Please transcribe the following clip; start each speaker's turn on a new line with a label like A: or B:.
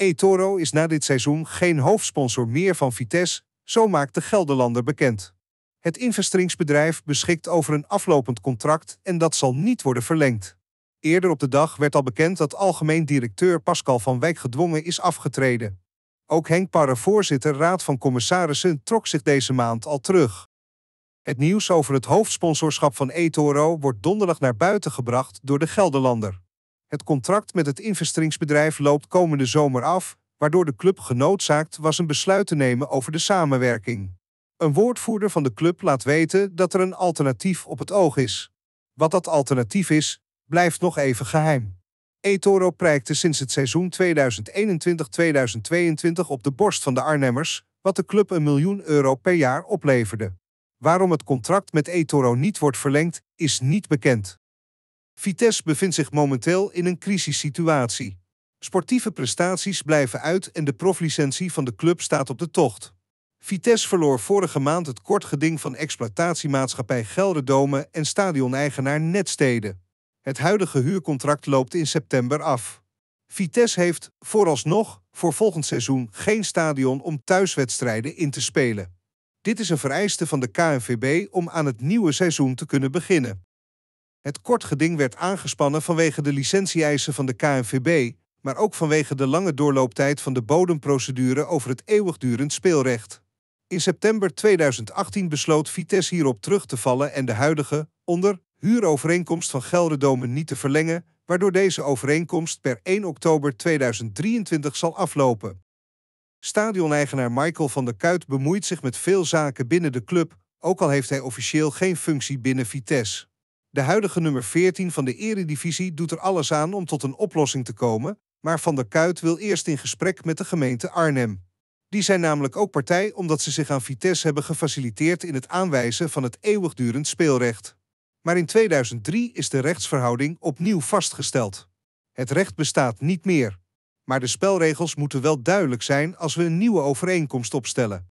A: eToro is na dit seizoen geen hoofdsponsor meer van Vitesse, zo maakt de Gelderlander bekend. Het investeringsbedrijf beschikt over een aflopend contract en dat zal niet worden verlengd. Eerder op de dag werd al bekend dat algemeen directeur Pascal van Wijk gedwongen is afgetreden. Ook Henk Parre, voorzitter Raad van Commissarissen, trok zich deze maand al terug. Het nieuws over het hoofdsponsorschap van eToro wordt donderdag naar buiten gebracht door de Gelderlander. Het contract met het investeringsbedrijf loopt komende zomer af, waardoor de club genoodzaakt was een besluit te nemen over de samenwerking. Een woordvoerder van de club laat weten dat er een alternatief op het oog is. Wat dat alternatief is, blijft nog even geheim. eToro prijkte sinds het seizoen 2021-2022 op de borst van de Arnhemmers, wat de club een miljoen euro per jaar opleverde. Waarom het contract met eToro niet wordt verlengd, is niet bekend. Vitesse bevindt zich momenteel in een crisissituatie. Sportieve prestaties blijven uit en de proflicentie van de club staat op de tocht. Vitesse verloor vorige maand het kort geding van exploitatiemaatschappij Gelderdome en stadion-eigenaar Het huidige huurcontract loopt in september af. Vitesse heeft, vooralsnog, voor volgend seizoen geen stadion om thuiswedstrijden in te spelen. Dit is een vereiste van de KNVB om aan het nieuwe seizoen te kunnen beginnen. Het kort geding werd aangespannen vanwege de licentieeisen van de KNVB, maar ook vanwege de lange doorlooptijd van de bodemprocedure over het eeuwigdurend speelrecht. In september 2018 besloot Vitesse hierop terug te vallen en de huidige, onder, huurovereenkomst van Gelderdomen niet te verlengen, waardoor deze overeenkomst per 1 oktober 2023 zal aflopen. Stadioneigenaar Michael van der Kuit bemoeit zich met veel zaken binnen de club, ook al heeft hij officieel geen functie binnen Vitesse. De huidige nummer 14 van de Eredivisie doet er alles aan om tot een oplossing te komen, maar Van der Kuit wil eerst in gesprek met de gemeente Arnhem. Die zijn namelijk ook partij omdat ze zich aan Vitesse hebben gefaciliteerd in het aanwijzen van het eeuwigdurend speelrecht. Maar in 2003 is de rechtsverhouding opnieuw vastgesteld. Het recht bestaat niet meer. Maar de spelregels moeten wel duidelijk zijn als we een nieuwe overeenkomst opstellen.